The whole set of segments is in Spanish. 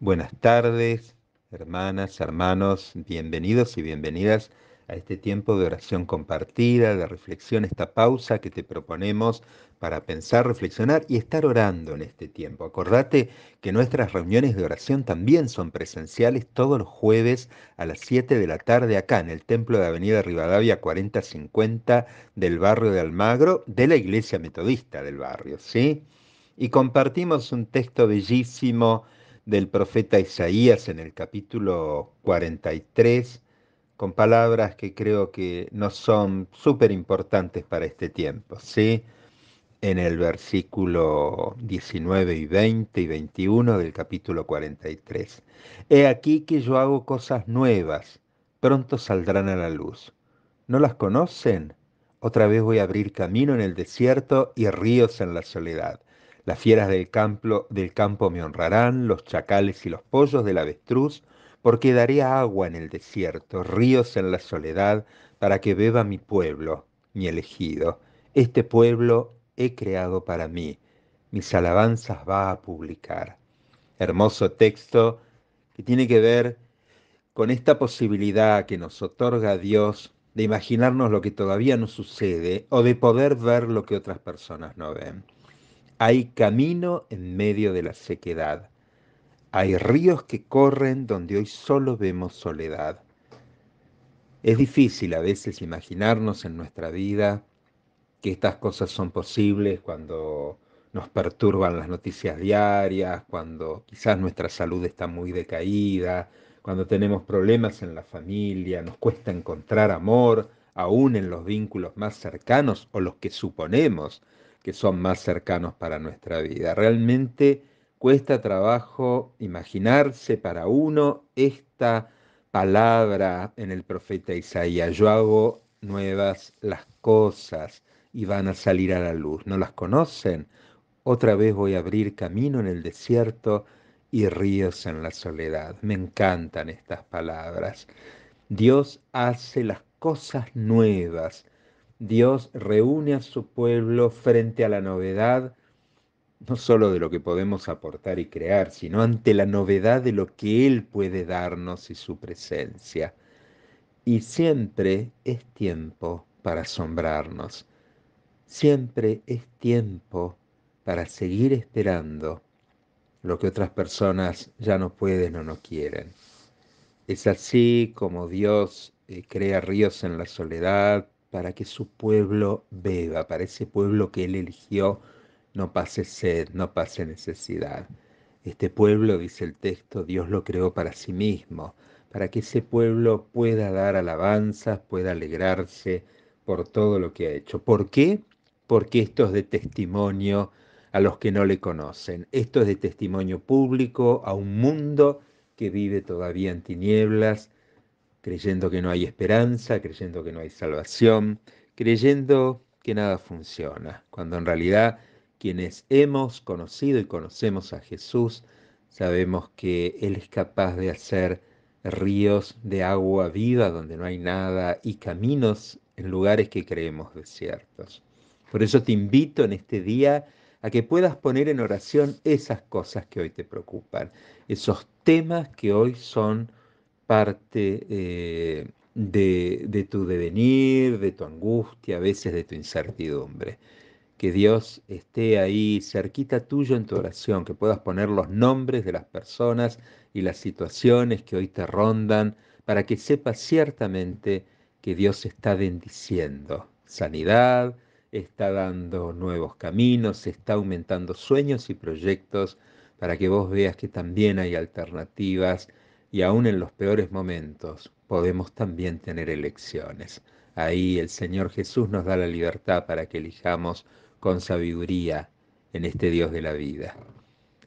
Buenas tardes, hermanas, hermanos, bienvenidos y bienvenidas a este tiempo de oración compartida, de reflexión, esta pausa que te proponemos para pensar, reflexionar y estar orando en este tiempo. Acordate que nuestras reuniones de oración también son presenciales todos los jueves a las 7 de la tarde acá en el Templo de Avenida Rivadavia 4050 del barrio de Almagro, de la Iglesia Metodista del barrio, ¿sí? Y compartimos un texto bellísimo del profeta Isaías en el capítulo 43, con palabras que creo que no son súper importantes para este tiempo, ¿sí? En el versículo 19 y 20 y 21 del capítulo 43. He aquí que yo hago cosas nuevas, pronto saldrán a la luz. ¿No las conocen? Otra vez voy a abrir camino en el desierto y ríos en la soledad las fieras del campo, del campo me honrarán, los chacales y los pollos del avestruz, porque daré agua en el desierto, ríos en la soledad, para que beba mi pueblo, mi elegido. Este pueblo he creado para mí, mis alabanzas va a publicar. Hermoso texto que tiene que ver con esta posibilidad que nos otorga Dios de imaginarnos lo que todavía no sucede o de poder ver lo que otras personas no ven. Hay camino en medio de la sequedad. Hay ríos que corren donde hoy solo vemos soledad. Es difícil a veces imaginarnos en nuestra vida que estas cosas son posibles cuando nos perturban las noticias diarias, cuando quizás nuestra salud está muy decaída, cuando tenemos problemas en la familia, nos cuesta encontrar amor, aún en los vínculos más cercanos o los que suponemos que son más cercanos para nuestra vida. Realmente cuesta trabajo imaginarse para uno esta palabra en el profeta Isaías, yo hago nuevas las cosas y van a salir a la luz. ¿No las conocen? Otra vez voy a abrir camino en el desierto y ríos en la soledad. Me encantan estas palabras. Dios hace las cosas nuevas Dios reúne a su pueblo frente a la novedad, no solo de lo que podemos aportar y crear, sino ante la novedad de lo que Él puede darnos y su presencia. Y siempre es tiempo para asombrarnos, siempre es tiempo para seguir esperando lo que otras personas ya no pueden o no quieren. Es así como Dios eh, crea ríos en la soledad, para que su pueblo beba, para ese pueblo que él eligió no pase sed, no pase necesidad. Este pueblo, dice el texto, Dios lo creó para sí mismo, para que ese pueblo pueda dar alabanzas, pueda alegrarse por todo lo que ha hecho. ¿Por qué? Porque esto es de testimonio a los que no le conocen. Esto es de testimonio público a un mundo que vive todavía en tinieblas, creyendo que no hay esperanza, creyendo que no hay salvación, creyendo que nada funciona, cuando en realidad quienes hemos conocido y conocemos a Jesús, sabemos que Él es capaz de hacer ríos de agua viva donde no hay nada y caminos en lugares que creemos desiertos. Por eso te invito en este día a que puedas poner en oración esas cosas que hoy te preocupan, esos temas que hoy son parte eh, de, de tu devenir, de tu angustia, a veces de tu incertidumbre. Que Dios esté ahí cerquita tuyo en tu oración, que puedas poner los nombres de las personas y las situaciones que hoy te rondan, para que sepas ciertamente que Dios está bendiciendo sanidad, está dando nuevos caminos, está aumentando sueños y proyectos, para que vos veas que también hay alternativas y aún en los peores momentos podemos también tener elecciones. Ahí el Señor Jesús nos da la libertad para que elijamos con sabiduría en este Dios de la vida.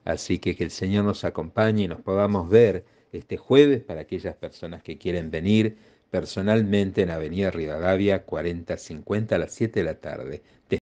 Así que que el Señor nos acompañe y nos podamos ver este jueves para aquellas personas que quieren venir personalmente en Avenida Rivadavia 4050 a las 7 de la tarde.